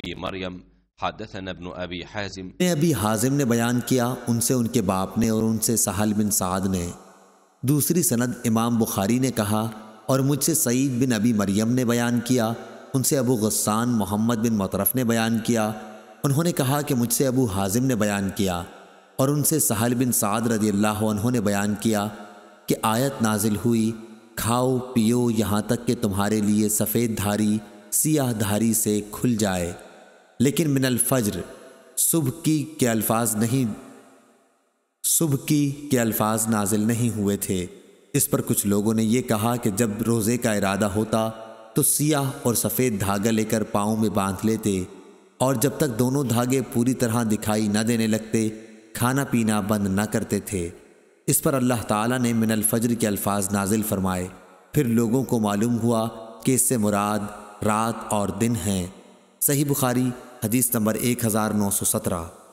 B Maryam हादसन अबन अबी हाजिम ने अबी हाजिम ने बयान किया उनसे उनके बाप ने और उनसे सहल बिन साद ने दूसरी सनद इमाम बुखारी ने कहा और मुझसे सईद बिन अबी मरियम ने बयान किया उनसे अबू गस्सान मोहम्मद बिन मतरफ ने बयान किया उन्होंने कहा कि मुझसे अबू हाजिम ने बयान किया और उनसे सहल बिन साद रदी अल्लाह उन्होंने बयान किया कि आयत नाजिल हुई खाओ पियो यहाँ तक कि तुम्हारे लिए सफ़ेद धारी सियाह धारी से खुल जाए लेकिन मिनल फज्र सुबह की के अल्फाज नहीं सुबह की के अल्फाज नाजिल नहीं हुए थे इस पर कुछ लोगों ने यह कहा कि जब रोज़े का इरादा होता तो सियाह और सफ़ेद धागा लेकर पाँव में बांध लेते और जब तक दोनों धागे पूरी तरह दिखाई न देने लगते खाना पीना बंद न करते थे इस पर अल्लाह ताला ने मिनल फज्र के अल्फाज नाजिल फरमाए फिर लोगों को मालूम हुआ कि इससे मुराद रात और दिन हैं सही बुखारी हदीस नंबर एक हज़ार नौ सौ सत्रह